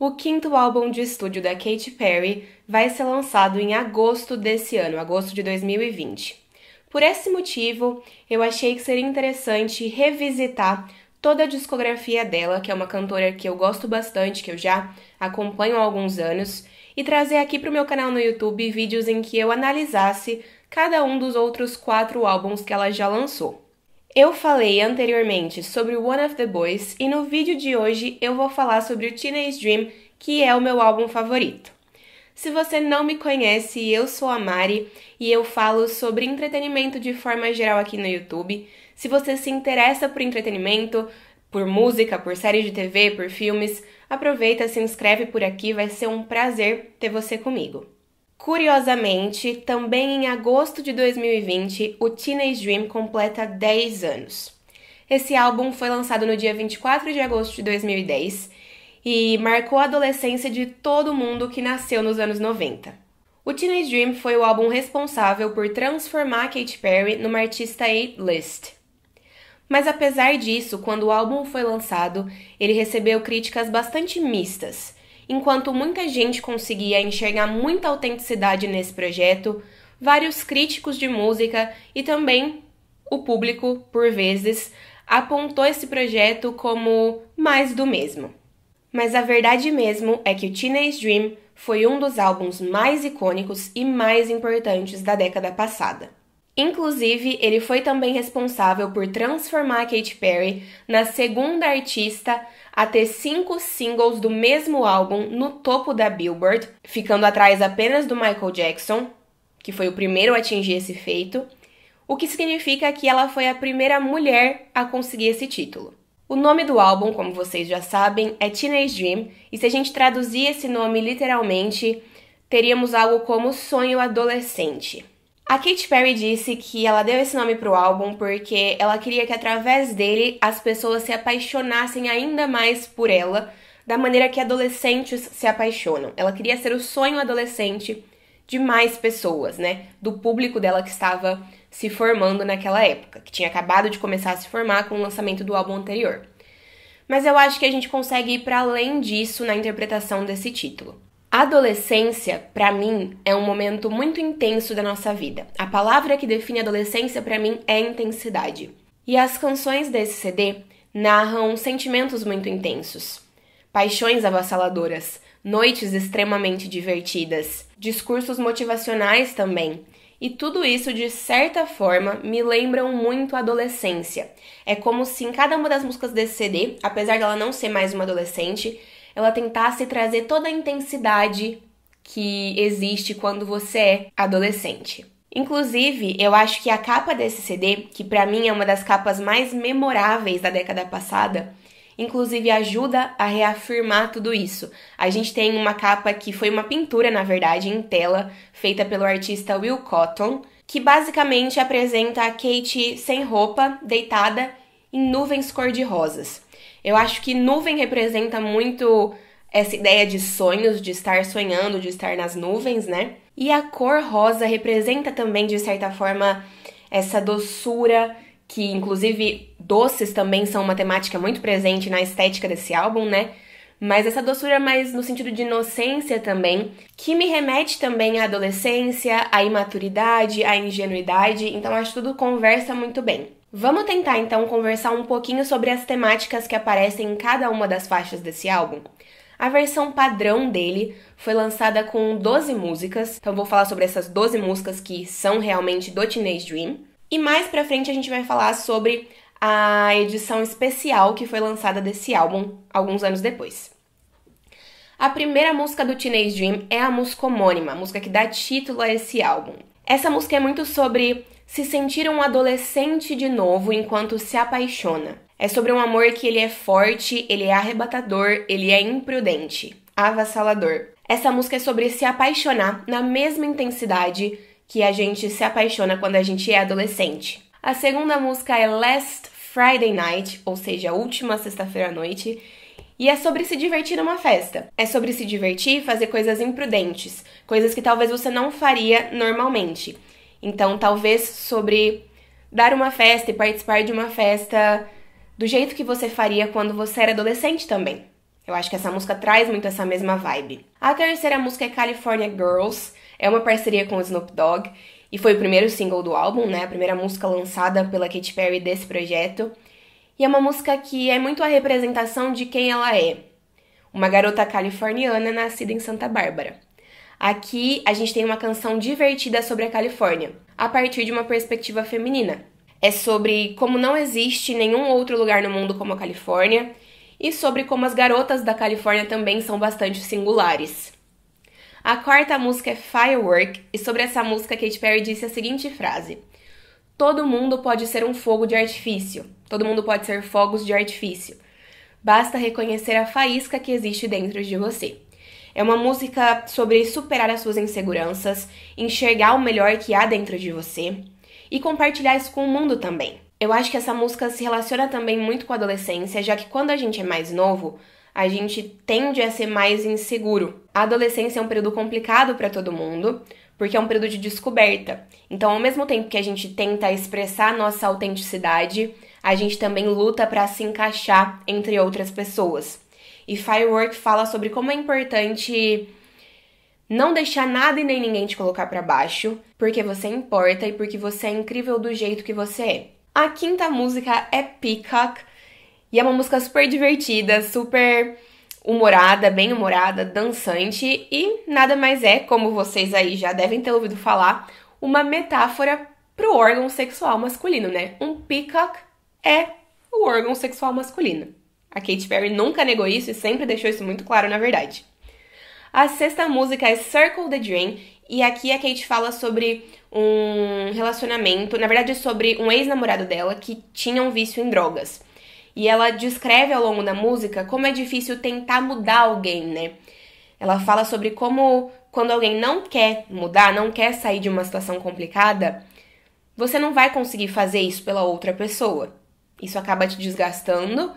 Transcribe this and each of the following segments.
O quinto álbum de estúdio da Katy Perry vai ser lançado em agosto desse ano, agosto de 2020. Por esse motivo, eu achei que seria interessante revisitar toda a discografia dela, que é uma cantora que eu gosto bastante, que eu já acompanho há alguns anos, e trazer aqui para o meu canal no YouTube vídeos em que eu analisasse cada um dos outros quatro álbuns que ela já lançou. Eu falei anteriormente sobre One of the Boys e no vídeo de hoje eu vou falar sobre o Teenage Dream, que é o meu álbum favorito. Se você não me conhece, eu sou a Mari e eu falo sobre entretenimento de forma geral aqui no YouTube. Se você se interessa por entretenimento, por música, por séries de TV, por filmes, aproveita, se inscreve por aqui, vai ser um prazer ter você comigo. Curiosamente, também em agosto de 2020, o Teenage Dream completa 10 anos. Esse álbum foi lançado no dia 24 de agosto de 2010 e marcou a adolescência de todo mundo que nasceu nos anos 90. O Teenage Dream foi o álbum responsável por transformar Katy Perry numa artista A-list. Mas apesar disso, quando o álbum foi lançado, ele recebeu críticas bastante mistas enquanto muita gente conseguia enxergar muita autenticidade nesse projeto, vários críticos de música e também o público, por vezes, apontou esse projeto como mais do mesmo. Mas a verdade mesmo é que o Teenage Dream foi um dos álbuns mais icônicos e mais importantes da década passada. Inclusive, ele foi também responsável por transformar Katy Perry na segunda artista a ter cinco singles do mesmo álbum no topo da Billboard, ficando atrás apenas do Michael Jackson, que foi o primeiro a atingir esse feito, o que significa que ela foi a primeira mulher a conseguir esse título. O nome do álbum, como vocês já sabem, é Teenage Dream, e se a gente traduzir esse nome literalmente, teríamos algo como Sonho Adolescente. A Katy Perry disse que ela deu esse nome para o álbum porque ela queria que através dele as pessoas se apaixonassem ainda mais por ela, da maneira que adolescentes se apaixonam. Ela queria ser o sonho adolescente de mais pessoas, né? Do público dela que estava se formando naquela época, que tinha acabado de começar a se formar com o lançamento do álbum anterior. Mas eu acho que a gente consegue ir para além disso na interpretação desse título. Adolescência, para mim, é um momento muito intenso da nossa vida. A palavra que define adolescência para mim é intensidade. E as canções desse CD narram sentimentos muito intensos, paixões avassaladoras, noites extremamente divertidas, discursos motivacionais também. E tudo isso, de certa forma, me lembram muito a adolescência. É como se em cada uma das músicas desse CD, apesar dela não ser mais uma adolescente, ela tentasse trazer toda a intensidade que existe quando você é adolescente. Inclusive, eu acho que a capa desse CD, que para mim é uma das capas mais memoráveis da década passada, inclusive ajuda a reafirmar tudo isso. A gente tem uma capa que foi uma pintura, na verdade, em tela, feita pelo artista Will Cotton, que basicamente apresenta a Kate sem roupa, deitada em nuvens cor-de-rosas. Eu acho que nuvem representa muito essa ideia de sonhos, de estar sonhando, de estar nas nuvens, né? E a cor rosa representa também, de certa forma, essa doçura, que inclusive doces também são uma temática muito presente na estética desse álbum, né? Mas essa doçura mais no sentido de inocência também, que me remete também à adolescência, à imaturidade, à ingenuidade, então acho que tudo conversa muito bem. Vamos tentar então conversar um pouquinho sobre as temáticas que aparecem em cada uma das faixas desse álbum? A versão padrão dele foi lançada com 12 músicas, então vou falar sobre essas 12 músicas que são realmente do Teenage Dream. E mais pra frente a gente vai falar sobre a edição especial que foi lançada desse álbum alguns anos depois. A primeira música do Teenage Dream é a música homônima, a música que dá título a esse álbum. Essa música é muito sobre se sentir um adolescente de novo enquanto se apaixona. É sobre um amor que ele é forte, ele é arrebatador, ele é imprudente, avassalador. Essa música é sobre se apaixonar na mesma intensidade que a gente se apaixona quando a gente é adolescente. A segunda música é Last Friday Night, ou seja, última sexta-feira à noite, e é sobre se divertir numa festa. É sobre se divertir e fazer coisas imprudentes, coisas que talvez você não faria normalmente. Então, talvez sobre dar uma festa e participar de uma festa do jeito que você faria quando você era adolescente também. Eu acho que essa música traz muito essa mesma vibe. A terceira música é California Girls, é uma parceria com o Snoop Dogg e foi o primeiro single do álbum, né? A primeira música lançada pela Katy Perry desse projeto. E é uma música que é muito a representação de quem ela é. Uma garota californiana nascida em Santa Bárbara. Aqui a gente tem uma canção divertida sobre a Califórnia, a partir de uma perspectiva feminina. É sobre como não existe nenhum outro lugar no mundo como a Califórnia e sobre como as garotas da Califórnia também são bastante singulares. A quarta música é Firework e sobre essa música Katy Perry disse a seguinte frase: Todo mundo pode ser um fogo de artifício, todo mundo pode ser fogos de artifício. Basta reconhecer a faísca que existe dentro de você. É uma música sobre superar as suas inseguranças, enxergar o melhor que há dentro de você e compartilhar isso com o mundo também. Eu acho que essa música se relaciona também muito com a adolescência, já que quando a gente é mais novo, a gente tende a ser mais inseguro. A adolescência é um período complicado para todo mundo, porque é um período de descoberta. Então, ao mesmo tempo que a gente tenta expressar nossa autenticidade, a gente também luta para se encaixar entre outras pessoas. E Firework fala sobre como é importante não deixar nada e nem ninguém te colocar para baixo, porque você importa e porque você é incrível do jeito que você é. A quinta música é Peacock, e é uma música super divertida, super humorada, bem humorada, dançante e nada mais é, como vocês aí já devem ter ouvido falar, uma metáfora pro órgão sexual masculino, né? Um peacock é o órgão sexual masculino. A Katy Perry nunca negou isso e sempre deixou isso muito claro, na verdade. A sexta música é Circle the Dream, e aqui a Kate fala sobre um relacionamento, na verdade, sobre um ex-namorado dela que tinha um vício em drogas. E ela descreve ao longo da música como é difícil tentar mudar alguém, né? Ela fala sobre como quando alguém não quer mudar, não quer sair de uma situação complicada, você não vai conseguir fazer isso pela outra pessoa. Isso acaba te desgastando,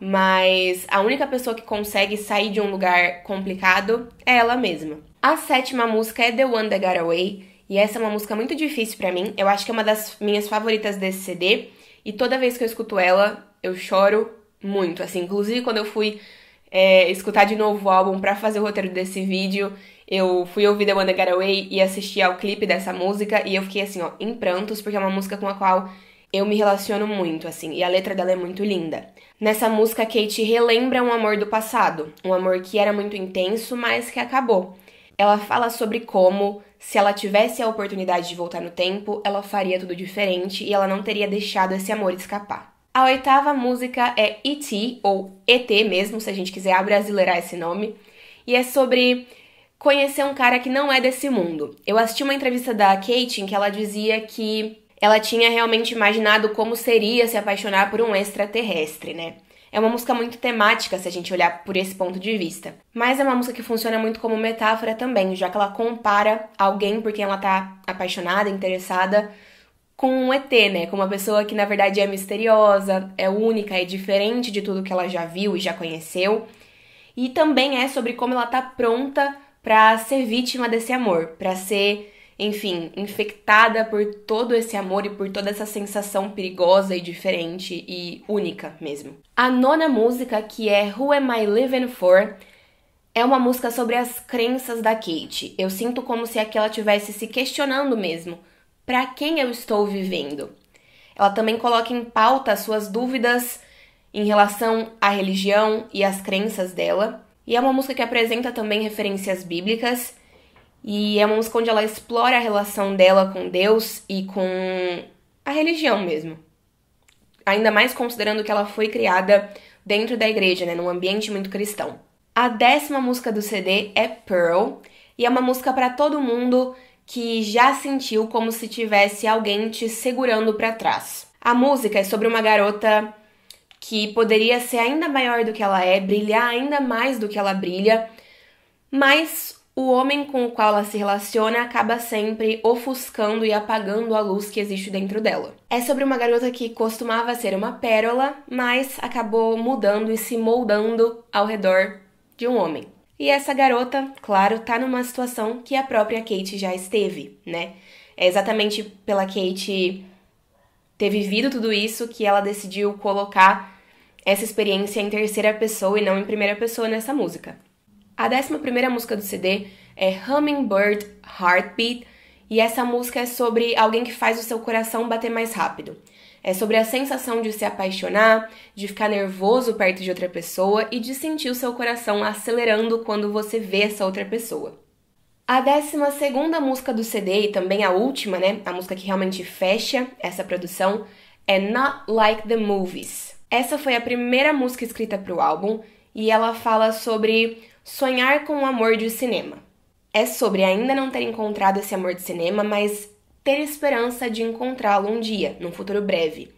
mas a única pessoa que consegue sair de um lugar complicado é ela mesma. A sétima música é The One That Got Away, e essa é uma música muito difícil para mim. Eu acho que é uma das minhas favoritas desse CD, e toda vez que eu escuto ela, eu choro muito, assim, inclusive quando eu fui é, escutar de novo o álbum para fazer o roteiro desse vídeo, eu fui ouvir The One That Got Away e assisti ao clipe dessa música e eu fiquei assim, ó, em prantos, porque é uma música com a qual eu me relaciono muito, assim, e a letra dela é muito linda. Nessa música, Kate relembra um amor do passado, um amor que era muito intenso, mas que acabou. Ela fala sobre como, se ela tivesse a oportunidade de voltar no tempo, ela faria tudo diferente e ela não teria deixado esse amor escapar. A oitava música é E.T., ou E.T. mesmo, se a gente quiser abrasileirar esse nome, e é sobre conhecer um cara que não é desse mundo. Eu assisti uma entrevista da Kate em que ela dizia que ela tinha realmente imaginado como seria se apaixonar por um extraterrestre, né? É uma música muito temática se a gente olhar por esse ponto de vista. Mas é uma música que funciona muito como metáfora também, já que ela compara alguém por quem ela tá apaixonada, interessada, com um ET, né? Com uma pessoa que na verdade é misteriosa, é única, é diferente de tudo que ela já viu e já conheceu. E também é sobre como ela tá pronta para ser vítima desse amor, para ser enfim, infectada por todo esse amor e por toda essa sensação perigosa e diferente e única mesmo. A nona música, que é Who Am I Living For, é uma música sobre as crenças da Kate. Eu sinto como se aquela tivesse estivesse se questionando mesmo: para quem eu estou vivendo? Ela também coloca em pauta suas dúvidas em relação à religião e às crenças dela. E é uma música que apresenta também referências bíblicas e é uma música onde ela explora a relação dela com Deus e com a religião mesmo. Ainda mais considerando que ela foi criada dentro da igreja, né, num ambiente muito cristão. A décima música do CD é Pearl, e é uma música para todo mundo que já sentiu como se tivesse alguém te segurando para trás. A música é sobre uma garota que poderia ser ainda maior do que ela é, brilhar ainda mais do que ela brilha, mas o homem com o qual ela se relaciona acaba sempre ofuscando e apagando a luz que existe dentro dela. É sobre uma garota que costumava ser uma pérola, mas acabou mudando e se moldando ao redor de um homem. E essa garota, claro, tá numa situação que a própria Kate já esteve, né? É exatamente pela Kate ter vivido tudo isso que ela decidiu colocar essa experiência em terceira pessoa e não em primeira pessoa nessa música. A 11 música do CD é Hummingbird Heartbeat, e essa música é sobre alguém que faz o seu coração bater mais rápido. É sobre a sensação de se apaixonar, de ficar nervoso perto de outra pessoa e de sentir o seu coração acelerando quando você vê essa outra pessoa. A 12 música do CD, e também a última, né? A música que realmente fecha essa produção, é Not Like the Movies. Essa foi a primeira música escrita para o álbum e ela fala sobre Sonhar com o amor de cinema. É sobre ainda não ter encontrado esse amor de cinema, mas ter esperança de encontrá-lo um dia, num futuro breve.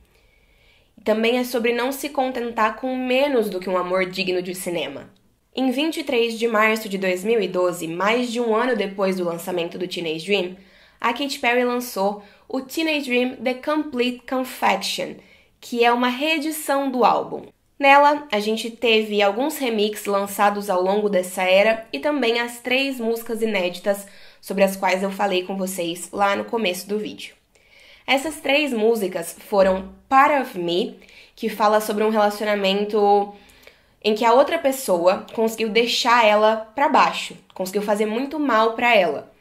Também é sobre não se contentar com menos do que um amor digno de cinema. Em 23 de março de 2012, mais de um ano depois do lançamento do Teenage Dream, a Katy Perry lançou o Teenage Dream The Complete Confection, que é uma reedição do álbum. Nela, a gente teve alguns remixes lançados ao longo dessa era e também as três músicas inéditas sobre as quais eu falei com vocês lá no começo do vídeo. Essas três músicas foram Part of Me, que fala sobre um relacionamento em que a outra pessoa conseguiu deixar ela para baixo, conseguiu fazer muito mal para ela.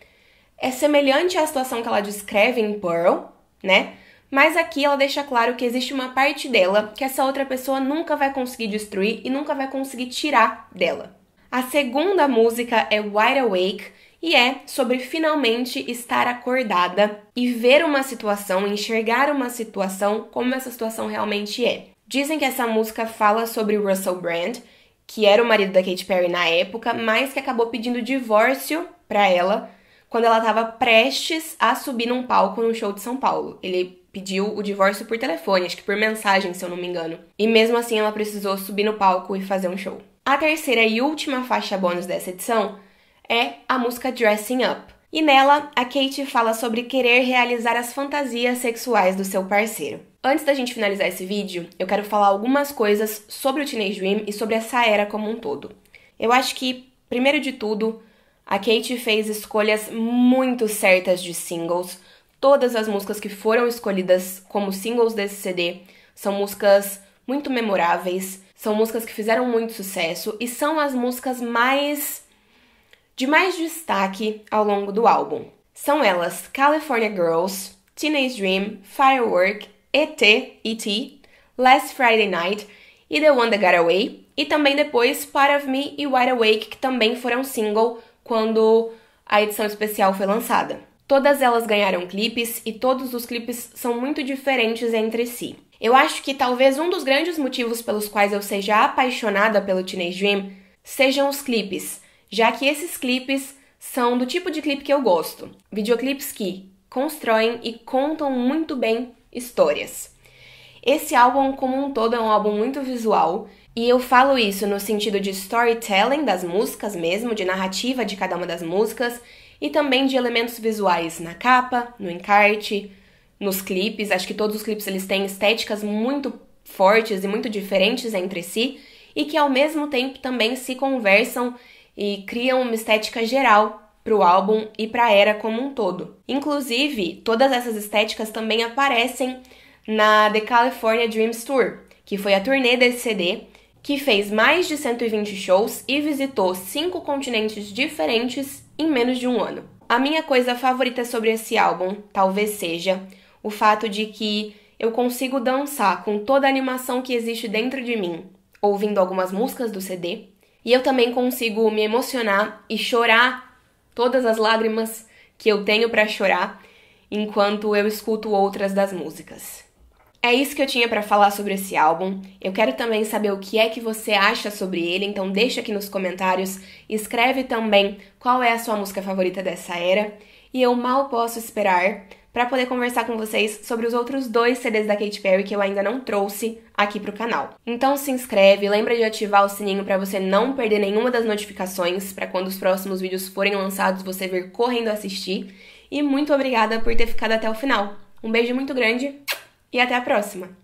É semelhante à situação que ela descreve em Pearl, né? Mas aqui ela deixa claro que existe uma parte dela que essa outra pessoa nunca vai conseguir destruir e nunca vai conseguir tirar dela. A segunda música é Wide Awake e é sobre finalmente estar acordada e ver uma situação, enxergar uma situação como essa situação realmente é. Dizem que essa música fala sobre Russell Brand, que era o marido da Katy Perry na época, mas que acabou pedindo divórcio para ela quando ela estava prestes a subir num palco no show de São Paulo. Ele pediu o divórcio por telefone, acho que por mensagem, se eu não me engano. E mesmo assim ela precisou subir no palco e fazer um show. A terceira e última faixa bônus dessa edição é a música Dressing Up. E nela, a Kate fala sobre querer realizar as fantasias sexuais do seu parceiro. Antes da gente finalizar esse vídeo, eu quero falar algumas coisas sobre o Teenage Dream e sobre essa era como um todo. Eu acho que, primeiro de tudo, a Kate fez escolhas muito certas de singles, Todas as músicas que foram escolhidas como singles desse CD são músicas muito memoráveis, são músicas que fizeram muito sucesso e são as músicas mais de mais destaque ao longo do álbum. São elas California Girls, Teenage Dream, Firework, ET, ET, Last Friday Night e The One That Got Away, e também depois Part of Me e Wide Awake, que também foram single quando a edição especial foi lançada. Todas elas ganharam clipes e todos os clipes são muito diferentes entre si. Eu acho que talvez um dos grandes motivos pelos quais eu seja apaixonada pelo Teenage Dream sejam os clipes, já que esses clipes são do tipo de clipe que eu gosto. Videoclipes que constroem e contam muito bem histórias. Esse álbum como um todo é um álbum muito visual, e eu falo isso no sentido de storytelling das músicas mesmo, de narrativa de cada uma das músicas, e também de elementos visuais na capa, no encarte, nos clipes. Acho que todos os clipes eles têm estéticas muito fortes e muito diferentes entre si e que ao mesmo tempo também se conversam e criam uma estética geral para o álbum e para a era como um todo. Inclusive, todas essas estéticas também aparecem na The California Dreams Tour, que foi a turnê desse CD, que fez mais de 120 shows e visitou cinco continentes diferentes em menos de um ano. A minha coisa favorita sobre esse álbum talvez seja o fato de que eu consigo dançar com toda a animação que existe dentro de mim, ouvindo algumas músicas do CD, e eu também consigo me emocionar e chorar todas as lágrimas que eu tenho para chorar enquanto eu escuto outras das músicas. É isso que eu tinha para falar sobre esse álbum. Eu quero também saber o que é que você acha sobre ele, então deixa aqui nos comentários, escreve também qual é a sua música favorita dessa era, e eu mal posso esperar para poder conversar com vocês sobre os outros dois CDs da Katy Perry que eu ainda não trouxe aqui pro canal. Então se inscreve, lembra de ativar o sininho para você não perder nenhuma das notificações, para quando os próximos vídeos forem lançados você vir correndo assistir. E muito obrigada por ter ficado até o final. Um beijo muito grande e até a próxima!